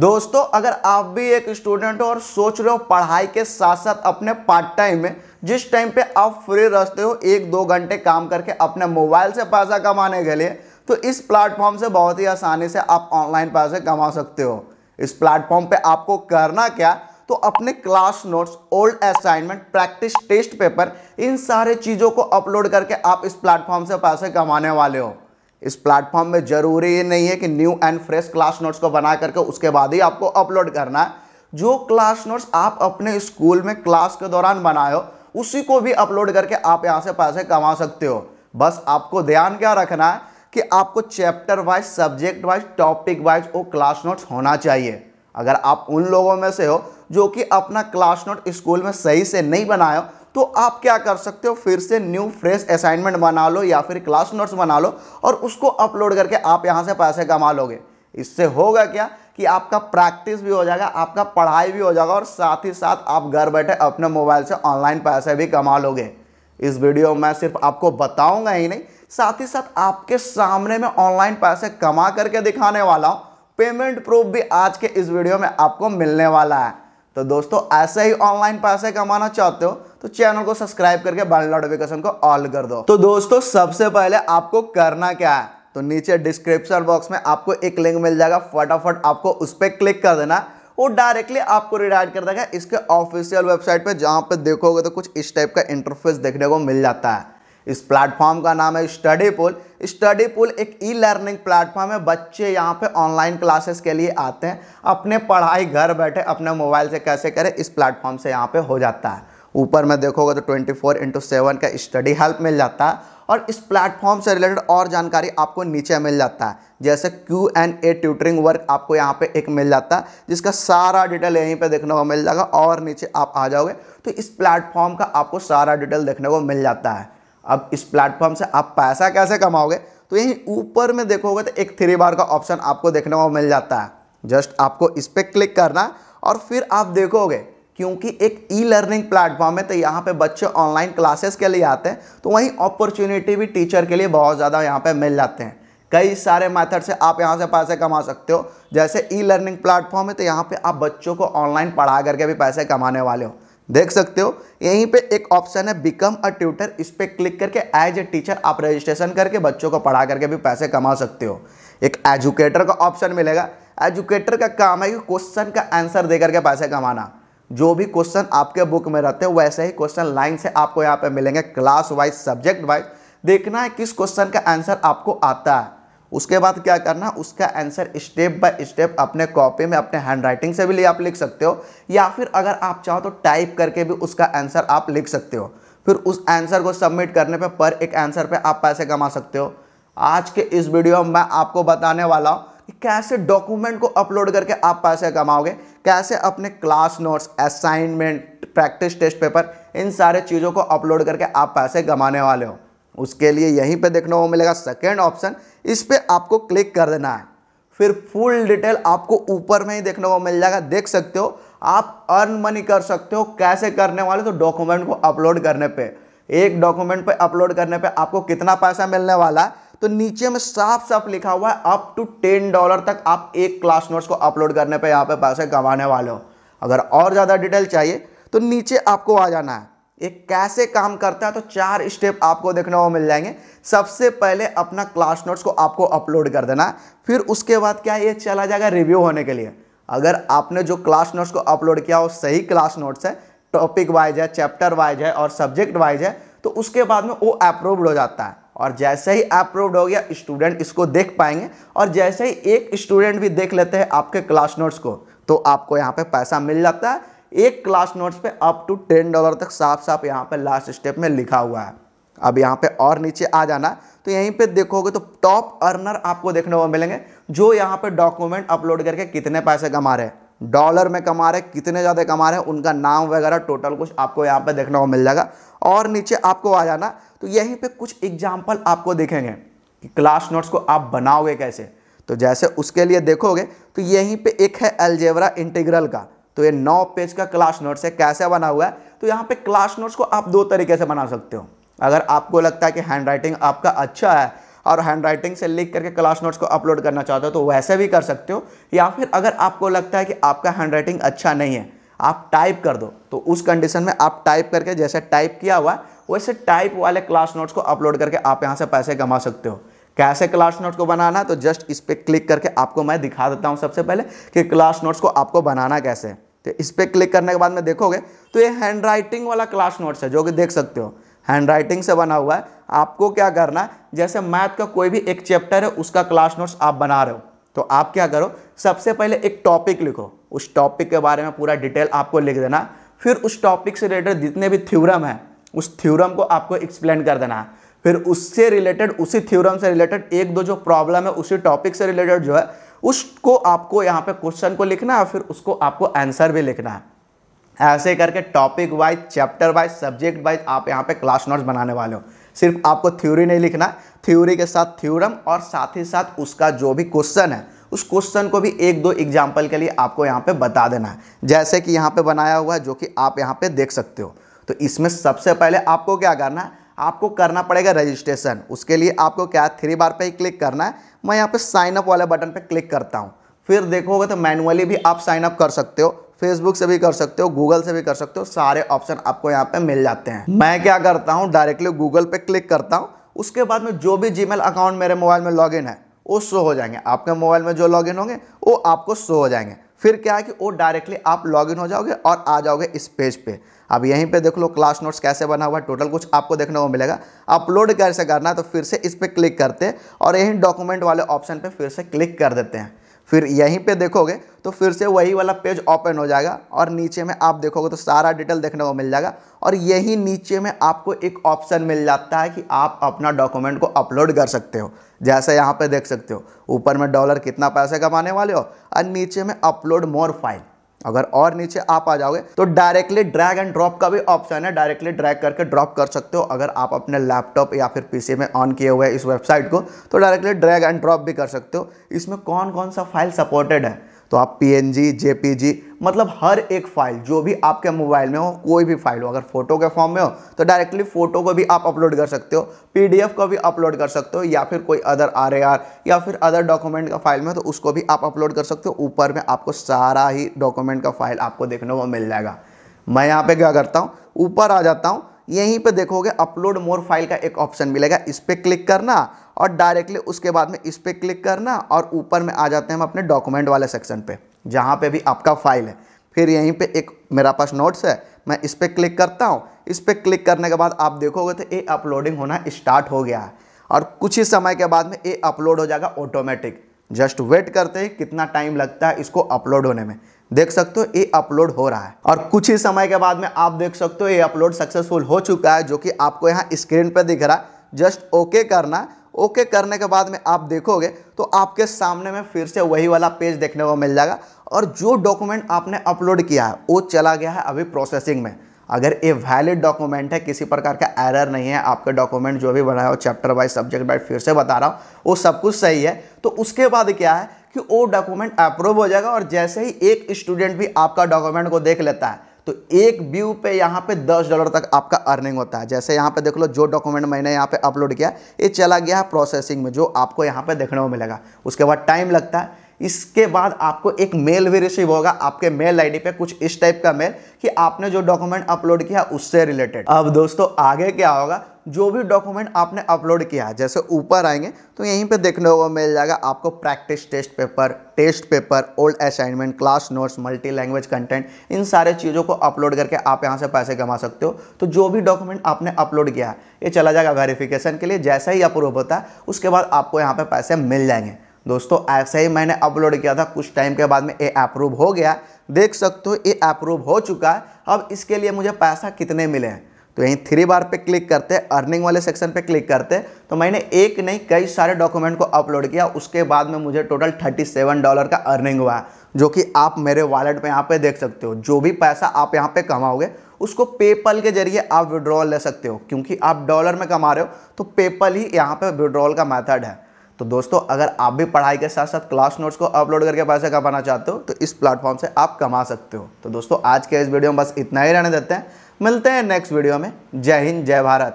दोस्तों अगर आप भी एक स्टूडेंट हो और सोच रहे हो पढ़ाई के साथ साथ अपने पार्ट टाइम में जिस टाइम पे आप फ्री रहते हो एक दो घंटे काम करके अपने मोबाइल से पैसा कमाने के लिए तो इस प्लेटफॉर्म से बहुत ही आसानी से आप ऑनलाइन पैसे कमा सकते हो इस प्लेटफॉर्म पे आपको करना क्या तो अपने class notes old assignment practice test paper इन सारे चीज़ों को अपलोड करके आप इस प्लेटफॉर्म से पैसे कमाने वाले हो इस प्लेटफॉर्म में ज़रूरी ये नहीं है कि new and fresh class notes को बना करके उसके बाद ही आपको अपलोड करना है जो क्लास नोट्स आप अपने स्कूल में क्लास के दौरान बनाए हो उसी को भी अपलोड करके आप यहाँ से पैसे कमा सकते हो बस आपको ध्यान क्या रखना है कि आपको chapter wise subject wise topic wise वो क्लास नोट्स होना चाहिए अगर आप उन लोगों में से हो जो कि अपना क्लास नोट स्कूल में सही से नहीं बनाए हो तो आप क्या कर सकते हो फिर से न्यू फ्रेश असाइनमेंट बना लो या फिर क्लास नोट्स बना लो और उसको अपलोड करके आप यहाँ से पैसे कमा लोगे इससे होगा क्या कि आपका प्रैक्टिस भी हो जाएगा आपका पढ़ाई भी हो जाएगा और साथ ही साथ आप घर बैठे अपने मोबाइल से ऑनलाइन पैसे भी कमा लोगे इस वीडियो में सिर्फ आपको बताऊंगा ही नहीं साथ ही साथ आपके सामने में ऑनलाइन पैसे कमा करके दिखाने वाला हूँ पेमेंट प्रूफ भी आज के इस वीडियो में आपको मिलने वाला है तो दोस्तों ऐसे ही ऑनलाइन पैसे कमाना चाहते हो तो चैनल को सब्सक्राइब करके बेल नोटिफिकेशन को ऑल कर दो तो दोस्तों सबसे पहले आपको करना क्या है तो नीचे डिस्क्रिप्शन बॉक्स में आपको एक लिंक मिल जाएगा फटाफट आपको उस पर क्लिक कर देना वो डायरेक्टली आपको रिडाइड कर देगा इसके ऑफिशियल वेबसाइट पे जहाँ पे देखोगे तो कुछ इस टाइप का इंटरफेस देखने को मिल जाता है इस प्लेटफॉर्म का नाम है स्टडी पुल स्टडी पुल एक ई लर्निंग प्लेटफॉर्म है बच्चे यहाँ पे ऑनलाइन क्लासेस के लिए आते हैं अपने पढ़ाई घर बैठे अपने मोबाइल से कैसे करें इस प्लेटफॉर्म से यहाँ पे हो जाता है ऊपर में देखोगे तो ट्वेंटी फोर इंटू सेवन का स्टडी हेल्प मिल जाता है और इस प्लेटफॉर्म से रिलेटेड और जानकारी आपको नीचे मिल जाता है जैसे Q and A tutoring work आपको यहाँ पे एक मिल जाता है जिसका सारा डिटेल यहीं पे देखने को मिल जाएगा और नीचे आप आ जाओगे तो इस प्लेटफॉर्म का आपको सारा डिटेल देखने को मिल जाता है अब इस प्लेटफॉर्म से आप पैसा कैसे कमाओगे तो यहीं ऊपर में देखोगे तो एक थ्री बार का ऑप्शन आपको देखने को मिल जाता है जस्ट आपको इस पर क्लिक करना और फिर आप देखोगे क्योंकि एक ई लर्निंग प्लेटफॉर्म है तो यहाँ पे बच्चे ऑनलाइन क्लासेस के लिए आते हैं तो वहीं अपॉर्चुनिटी भी टीचर के लिए बहुत ज़्यादा यहाँ पे मिल जाते हैं कई सारे मेथड से आप यहाँ से पैसे कमा सकते हो जैसे ई लर्निंग प्लेटफॉर्म है तो यहाँ पे आप बच्चों को ऑनलाइन पढ़ा करके भी पैसे कमाने वाले हो देख सकते हो यहीं पे एक ऑप्शन है बिकम अ ट्यूटर इस पर क्लिक करके एज ए टीचर आप रजिस्ट्रेशन करके बच्चों को पढ़ा करके भी पैसे कमा सकते हो एक एजुकेटर का ऑप्शन मिलेगा एजुकेटर का काम है कि क्वेश्चन का आंसर दे करके पैसे कमाना जो भी क्वेश्चन आपके बुक में रहते हैं वैसे ही क्वेश्चन लाइन से आपको यहाँ पे मिलेंगे क्लास वाइज सब्जेक्ट वाइज देखना है किस क्वेश्चन का आंसर आपको आता है उसके बाद क्या करना उसका आंसर स्टेप बाय स्टेप अपने कॉपी में अपने हैंड राइटिंग से भी आप लिख सकते हो या फिर अगर आप चाहो तो टाइप करके भी उसका आंसर आप लिख सकते हो फिर उस आंसर को सबमिट करने पे पर एक आंसर पे आप पैसे कमा सकते हो आज के इस वीडियो में मैं आपको बताने वाला हूँ कि कैसे डॉक्यूमेंट को अपलोड करके आप पैसे कमाओगे कैसे अपने class notes assignment practice test paper इन सारे चीज़ों को अपलोड करके आप पैसे कमाने वाले हो उसके लिए यहीं पे देखने को मिलेगा सेकेंड ऑप्शन इस पर आपको क्लिक कर देना है फिर फुल डिटेल आपको ऊपर में ही देखने को मिल जाएगा देख सकते हो आप अर्न मनी कर सकते हो कैसे करने वाले तो डॉक्यूमेंट को अपलोड करने पे एक डॉक्यूमेंट पे अपलोड करने पे आपको कितना पैसा मिलने वाला है तो नीचे में साफ साफ लिखा हुआ है अप टू टेन डॉलर तक आप एक क्लास नोट्स को अपलोड करने पे यहाँ पे पैसे कमाने वाले हो अगर और ज़्यादा डिटेल चाहिए तो नीचे आपको आ जाना है ये कैसे काम करता है तो चार स्टेप आपको देखने को मिल जाएंगे सबसे पहले अपना क्लास नोट्स को आपको अपलोड कर देना फिर उसके बाद क्या ये चला जाएगा रिव्यू होने के लिए अगर आपने जो क्लास नोट्स को अपलोड किया वो सही क्लास नोट्स है टॉपिक वाइज है चैप्टर वाइज है और सब्जेक्ट वाइज है तो उसके बाद में वो अप्रूव्ड हो जाता है और जैसे ही अप्रूव्ड हो गया स्टूडेंट इसको देख पाएंगे और जैसे ही एक स्टूडेंट भी देख लेते हैं आपके क्लास नोट्स को तो आपको यहाँ पे पैसा मिल जाता है एक क्लास नोट्स पे अप टू टेन डॉलर तक साफ साफ यहाँ पे लास्ट स्टेप में लिखा हुआ है अब यहाँ पे और नीचे आ जाना तो यहीं पे देखोगे तो टॉप अर्नर आपको देखने को मिलेंगे जो यहाँ पे डॉक्यूमेंट अपलोड करके कितने पैसे कमा रहे हैं डॉलर में कमा रहे कितने ज़्यादा कमा रहे हैं उनका नाम वगैरह टोटल कुछ आपको यहाँ पे देखने को मिल जाएगा और नीचे आपको आ जाना तो यहीं पे कुछ एग्जाम्पल आपको देखेंगे कि क्लास नोट्स को आप बनाओगे कैसे तो जैसे उसके लिए देखोगे तो यहीं पे एक है एल्जेवरा इंटीग्रल का तो ये नौ पेज का क्लास नोट्स है कैसे बना हुआ है तो यहाँ पे क्लास नोट्स को आप दो तरीके से बना सकते हो अगर आपको लगता है कि हैंड राइटिंग आपका अच्छा है और हैंड राइटिंग से लिख करके क्लास नोट्स को अपलोड करना चाहते हो तो वैसे भी कर सकते हो या फिर अगर आपको लगता है कि आपका हैंड राइटिंग अच्छा नहीं है आप टाइप कर दो तो उस कंडीशन में आप टाइप करके जैसे टाइप किया हुआ वैसे टाइप वाले क्लास नोट्स को अपलोड करके आप यहाँ से पैसे कमा सकते हो कैसे क्लास नोट्स को बनाना तो जस्ट इस पर क्लिक करके आपको मैं दिखा देता हूँ सबसे पहले कि क्लास नोट्स को आपको बनाना कैसे है तो इस पर क्लिक करने के बाद में देखोगे तो ये हैंड राइटिंग वाला क्लास नोट्स है जो कि देख सकते हो हैंड राइटिंग से बना हुआ है आपको क्या करना है जैसे मैथ का कोई भी एक चैप्टर है उसका क्लास नोट्स आप बना रहे हो तो आप क्या करो सबसे पहले एक टॉपिक लिखो उस टॉपिक के बारे में पूरा डिटेल आपको लिख देना फिर उस टॉपिक से रिलेटेड जितने भी थ्यूरम हैं उस थ्यूरम को आपको एक्सप्लेन कर देना है फिर उससे रिलेटेड उसी थ्योरम से रिलेटेड एक दो जो प्रॉब्लम है उसी टॉपिक से रिलेटेड जो है उसको आपको यहाँ पे क्वेश्चन को लिखना है फिर उसको आपको आंसर भी लिखना है ऐसे करके topic wise chapter wise subject wise आप यहाँ पे क्लास नोट्स बनाने वाले हो सिर्फ आपको थ्योरी नहीं लिखना थ्योरी के साथ थ्योरम और साथ ही साथ उसका जो भी क्वेश्चन है उस क्वेश्चन को भी एक दो एग्जाम्पल के लिए आपको यहाँ पर बता देना है जैसे कि यहाँ पर बनाया हुआ है जो कि आप यहाँ पर देख सकते हो तो इसमें सबसे पहले आपको क्या करना है आपको करना पड़ेगा रजिस्ट्रेशन उसके लिए आपको क्या थ्री बार पे ही क्लिक करना है मैं यहाँ पे साइन अप वाले बटन पे क्लिक करता हूँ फिर देखोगे तो मैनुअली भी आप साइन अप कर सकते हो फेसबुक से भी कर सकते हो गूगल से भी कर सकते हो सारे ऑप्शन आपको यहाँ पे मिल जाते हैं मैं क्या करता हूँ डायरेक्टली गूगल पे क्लिक करता हूँ उसके बाद में जो भी जीमेल अकाउंट मेरे मोबाइल में लॉगिन है वो शो हो जाएंगे आपके मोबाइल में जो लॉगिन होंगे वो आपको शो हो जाएंगे फिर क्या है कि वो डायरेक्टली आप लॉगिन हो जाओगे और आ जाओगे इस पेज पे अब यहीं पे देख लो क्लास नोट्स कैसे बना हुआ है टोटल कुछ आपको देखने को मिलेगा अपलोड कैसे करना है तो फिर से इस पर क्लिक करते हैं और यहीं डॉक्यूमेंट वाले ऑप्शन पर फिर से क्लिक कर देते हैं फिर यहीं पे देखोगे तो फिर से वही वाला पेज ओपन हो जाएगा और नीचे में आप देखोगे तो सारा डिटेल देखने को मिल जाएगा और यही नीचे में आपको एक ऑप्शन मिल जाता है कि आप अपना डॉक्यूमेंट को अपलोड कर सकते हो जैसे यहाँ पे देख सकते हो ऊपर में डॉलर कितना पैसे कमाने वाले हो और नीचे में अपलोड मोर फाइल अगर और नीचे आप आ जाओगे तो डायरेक्टली ड्रैग एंड ड्रॉप का भी ऑप्शन है डायरेक्टली ड्रैग करके ड्रॉप कर सकते हो अगर आप अपने लैपटॉप या फिर पीसी में ऑन किए हुए इस वेबसाइट को तो डायरेक्टली ड्रैग एंड ड्रॉप भी कर सकते हो इसमें कौन कौन सा फाइल सपोर्टेड है तो आप P N G J P G मतलब हर एक फाइल जो भी आपके मोबाइल में हो कोई भी फाइल हो अगर फोटो के फॉर्म में हो तो डायरेक्टली फोटो को भी आप अपलोड कर सकते हो पीडीएफ को भी अपलोड कर सकते हो या फिर कोई अदर आर या फिर अदर डॉक्यूमेंट का फाइल में हो तो उसको भी आप अपलोड कर सकते हो ऊपर में आपको सारा ही डॉक्यूमेंट का फाइल आपको देखने को मिल जाएगा मैं यहाँ पर क्या करता हूँ ऊपर आ जाता हूँ यहीं पे देखोगे अपलोड मोर फाइल का एक ऑप्शन मिलेगा इस पर क्लिक करना और डायरेक्टली उसके बाद में इस पर क्लिक करना और ऊपर में आ जाते हैं हम अपने डॉक्यूमेंट वाले सेक्शन पे जहाँ पे भी आपका फाइल है फिर यहीं पे एक मेरा पास नोट्स है मैं इस पर क्लिक करता हूँ इस पर क्लिक करने के बाद आप देखोगे तो ये अपलोडिंग होना स्टार्ट हो गया है और कुछ ही समय के बाद में ये अपलोड हो जाएगा ऑटोमेटिक जस्ट वेट करते हैं कितना टाइम लगता है इसको अपलोड होने में देख सकते हो ये अपलोड हो रहा है और कुछ ही समय के बाद में आप देख सकते हो ये अपलोड सक्सेसफुल हो चुका है जो कि आपको यहाँ स्क्रीन पर दिख रहा है जस्ट ओके करना ओके करने के बाद में आप देखोगे तो आपके सामने में फिर से वही वाला पेज देखने को मिल जाएगा और जो डॉक्यूमेंट आपने अपलोड किया है वो चला गया है अभी प्रोसेसिंग में अगर ये वैलिड डॉक्यूमेंट है किसी प्रकार का एरर नहीं है आपका डॉक्यूमेंट जो भी बनाया हो चैप्टर वाइज सब्जेक्ट वाइज फिर से बता रहा हूँ वो सब कुछ सही है तो उसके बाद क्या है कि वो डॉक्यूमेंट अप्रूव हो जाएगा और जैसे ही एक स्टूडेंट भी आपका डॉक्यूमेंट को देख लेता है तो एक व्यू पे यहाँ पे दस डॉलर तक आपका अर्निंग होता है जैसे यहाँ पे देख लो जो डॉक्यूमेंट मैंने यहाँ पे अपलोड किया ये चला गया है प्रोसेसिंग में जो आपको यहाँ पे देखने को मिलेगा उसके बाद टाइम लगता है इसके बाद आपको एक मेल भी रिसीव होगा आपके मेल आईडी पे कुछ इस टाइप का मेल कि आपने जो डॉक्यूमेंट अपलोड किया उससे रिलेटेड अब दोस्तों आगे क्या होगा जो भी डॉक्यूमेंट आपने अपलोड किया है जैसे ऊपर आएंगे तो यहीं पे देखने को मिल जाएगा आपको practice test paper test paper old assignment class notes multi language content इन सारे चीज़ों को अपलोड करके आप यहाँ से पैसे कमा सकते हो तो जो भी डॉक्यूमेंट आपने अपलोड किया है ये चला जाएगा वेरीफिकेशन के लिए जैसा ही अप्रूव होता है उसके बाद आपको यहाँ पर पैसे मिल जाएंगे दोस्तों ऐसे ही मैंने अपलोड किया था कुछ टाइम के बाद में ये अप्रूव हो गया देख सकते हो ये अप्रूव हो चुका है अब इसके लिए मुझे पैसा कितने मिले हैं तो यहीं थ्री बार पे क्लिक करते हैं अर्निंग वाले सेक्शन पे क्लिक करते हैं तो मैंने एक नहीं कई सारे डॉक्यूमेंट को अपलोड किया उसके बाद में मुझे टोटल थर्टी सेवन डॉलर का अर्निंग हुआ है जो कि आप मेरे वॉलेट में यहाँ पे देख सकते हो जो भी पैसा आप यहाँ पे कमाओगे उसको पेपल के जरिए आप विड्रॉल ले सकते हो क्योंकि आप डॉलर में कमा रहे हो तो पेपल ही यहाँ पे विड्रॉल का मैथड है तो दोस्तों अगर आप भी पढ़ाई के साथ साथ क्लास नोट्स को अपलोड करके पैसे कमाना चाहते हो तो इस प्लेटफॉर्म से आप कमा सकते हो तो दोस्तों आज के इस वीडियो में बस इतना ही रहने देते हैं मिलते हैं नेक्स्ट वीडियो में जय हिंद जय भारत